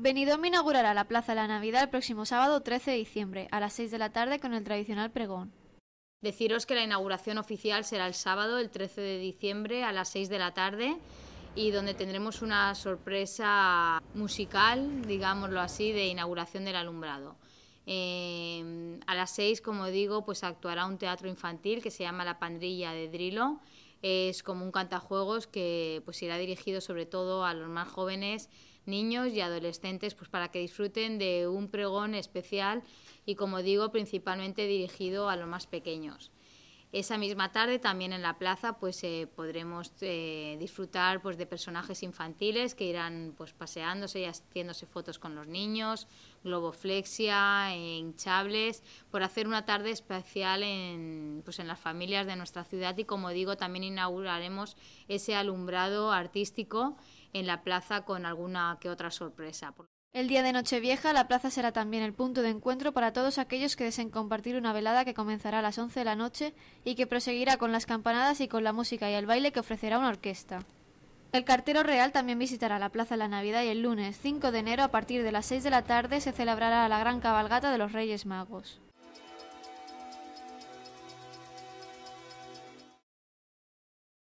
Benidorm inaugurará la Plaza de la Navidad el próximo sábado 13 de diciembre a las 6 de la tarde con el tradicional pregón. Deciros que la inauguración oficial será el sábado, el 13 de diciembre, a las 6 de la tarde, y donde tendremos una sorpresa musical, digámoslo así, de inauguración del alumbrado. Eh, a las 6, como digo, pues actuará un teatro infantil que se llama La Pandrilla de Drilo es como un cantajuegos que pues irá dirigido sobre todo a los más jóvenes, niños y adolescentes, pues para que disfruten de un pregón especial y como digo, principalmente dirigido a los más pequeños. Esa misma tarde también en la plaza pues eh, podremos eh, disfrutar pues de personajes infantiles que irán pues paseándose y haciéndose fotos con los niños, globoflexia, eh, hinchables, por hacer una tarde especial en, pues, en las familias de nuestra ciudad y como digo también inauguraremos ese alumbrado artístico en la plaza con alguna que otra sorpresa. El día de Nochevieja, la plaza será también el punto de encuentro para todos aquellos que deseen compartir una velada que comenzará a las 11 de la noche y que proseguirá con las campanadas y con la música y el baile que ofrecerá una orquesta. El cartero real también visitará la plaza la Navidad y el lunes 5 de enero a partir de las 6 de la tarde se celebrará la gran cabalgata de los Reyes Magos.